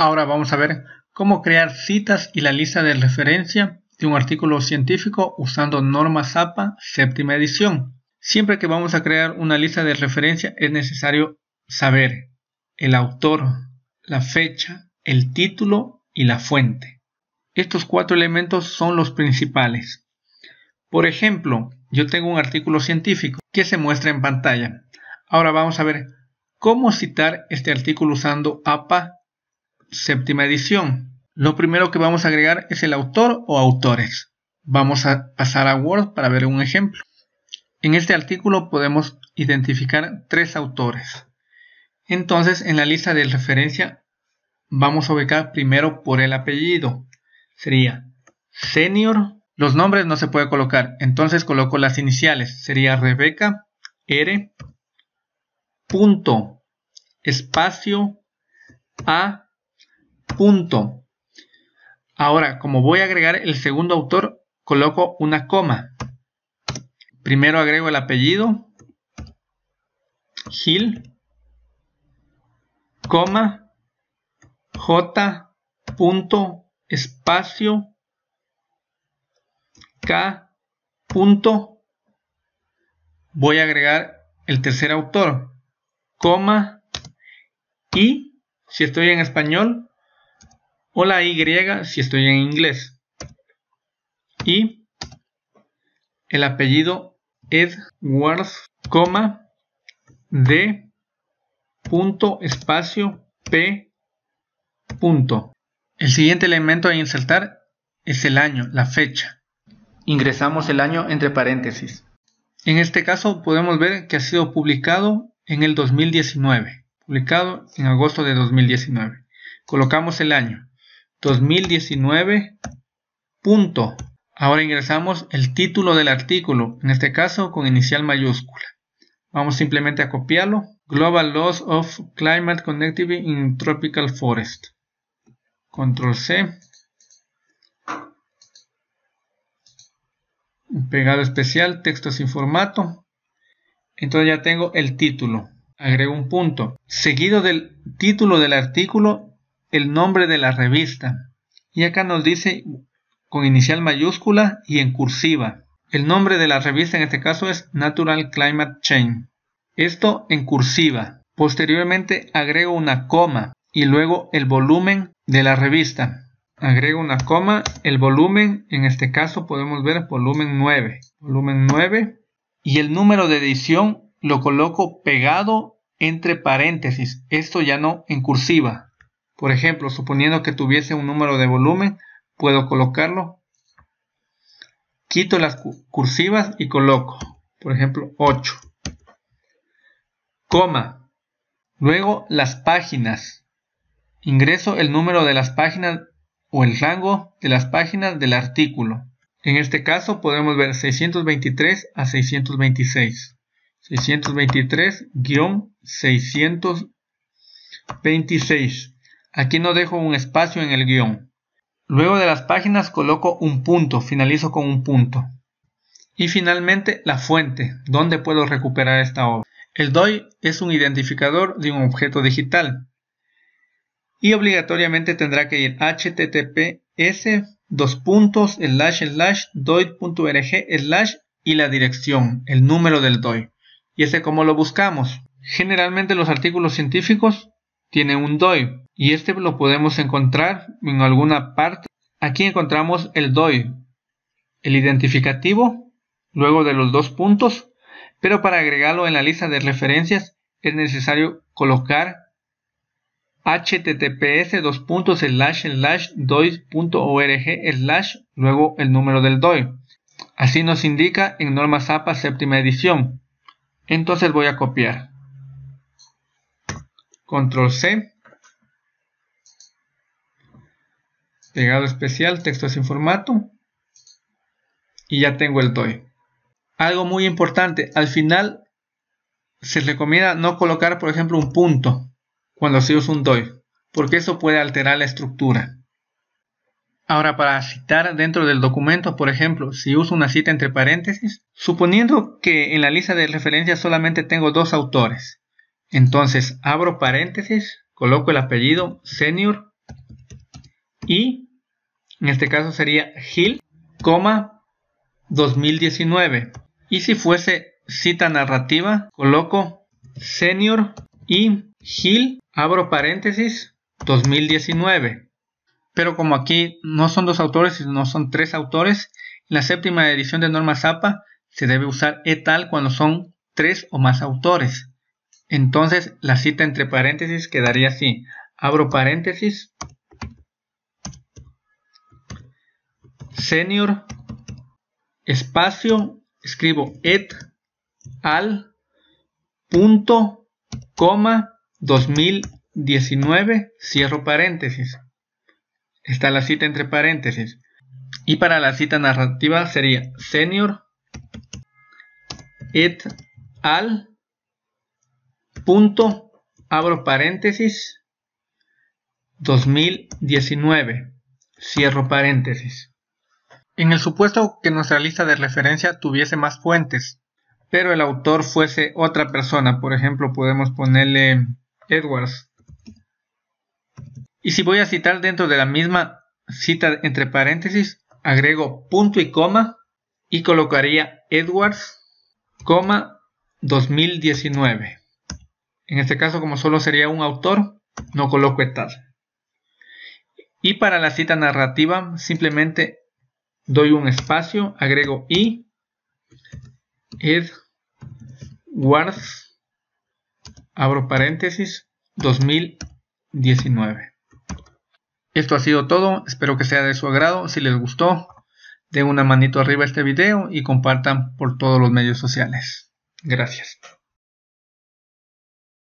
Ahora vamos a ver cómo crear citas y la lista de referencia de un artículo científico usando normas APA séptima edición. Siempre que vamos a crear una lista de referencia es necesario saber el autor, la fecha, el título y la fuente. Estos cuatro elementos son los principales. Por ejemplo, yo tengo un artículo científico que se muestra en pantalla. Ahora vamos a ver cómo citar este artículo usando APA séptima edición. Lo primero que vamos a agregar es el autor o autores. Vamos a pasar a Word para ver un ejemplo. En este artículo podemos identificar tres autores. Entonces, en la lista de referencia vamos a ubicar primero por el apellido. Sería senior. Los nombres no se puede colocar, entonces coloco las iniciales. Sería Rebeca R. Punto, espacio A punto. Ahora, como voy a agregar el segundo autor, coloco una coma. Primero agrego el apellido, Gil, coma, J, punto, espacio, K, punto. Voy a agregar el tercer autor, coma, y, si estoy en español, Hola, Y si estoy en inglés. Y el apellido Edwards, coma, D, punto, espacio, P, punto. El siguiente elemento a insertar es el año, la fecha. Ingresamos el año entre paréntesis. En este caso podemos ver que ha sido publicado en el 2019, publicado en agosto de 2019. Colocamos el año. 2019. Punto. Ahora ingresamos el título del artículo, en este caso con inicial mayúscula. Vamos simplemente a copiarlo. Global Loss of Climate Connectivity in Tropical Forest. Control C. Pegado especial, texto sin formato. Entonces ya tengo el título. Agrego un punto. Seguido del título del artículo el nombre de la revista. Y acá nos dice con inicial mayúscula y en cursiva. El nombre de la revista en este caso es Natural Climate Change. Esto en cursiva. Posteriormente agrego una coma y luego el volumen de la revista. Agrego una coma, el volumen, en este caso podemos ver volumen 9. Volumen 9. Y el número de edición lo coloco pegado entre paréntesis. Esto ya no en cursiva. Por ejemplo, suponiendo que tuviese un número de volumen, puedo colocarlo. Quito las cursivas y coloco, por ejemplo, 8. Coma. Luego las páginas. Ingreso el número de las páginas o el rango de las páginas del artículo. En este caso podemos ver 623 a 626. 623-626. Aquí no dejo un espacio en el guión. Luego de las páginas coloco un punto, finalizo con un punto. Y finalmente la fuente, donde puedo recuperar esta obra. El DOI es un identificador de un objeto digital y obligatoriamente tendrá que ir https dos puntos slash slash slash y la dirección, el número del DOI. ¿Y ese cómo lo buscamos? Generalmente los artículos científicos tienen un DOI, y este lo podemos encontrar en alguna parte. Aquí encontramos el DOI, el identificativo, luego de los dos puntos, pero para agregarlo en la lista de referencias es necesario colocar https dos slash doi.org luego el número del DOI. Así nos indica en normas APA séptima edición. Entonces voy a copiar. Control C Llegado especial, texto sin formato. Y ya tengo el DOI. Algo muy importante, al final se recomienda no colocar, por ejemplo, un punto cuando se usa un DOI, porque eso puede alterar la estructura. Ahora, para citar dentro del documento, por ejemplo, si uso una cita entre paréntesis, suponiendo que en la lista de referencias solamente tengo dos autores, entonces abro paréntesis, coloco el apellido senior y en este caso sería Gil, 2019. Y si fuese cita narrativa, coloco senior y Gil, abro paréntesis, 2019. Pero como aquí no son dos autores, sino son tres autores, en la séptima edición de Norma Zappa se debe usar e al cuando son tres o más autores. Entonces la cita entre paréntesis quedaría así. Abro paréntesis, senior espacio escribo et al punto coma 2019 cierro paréntesis está la cita entre paréntesis y para la cita narrativa sería senior et al punto abro paréntesis 2019 cierro paréntesis en el supuesto que nuestra lista de referencia tuviese más fuentes, pero el autor fuese otra persona, por ejemplo, podemos ponerle Edwards. Y si voy a citar dentro de la misma cita entre paréntesis, agrego punto y coma y colocaría Edwards, coma 2019. En este caso, como solo sería un autor, no coloco tal. Y para la cita narrativa, simplemente doy un espacio, agrego y, edwards, abro paréntesis, 2019. Esto ha sido todo, espero que sea de su agrado, si les gustó, den una manito arriba a este video y compartan por todos los medios sociales. Gracias.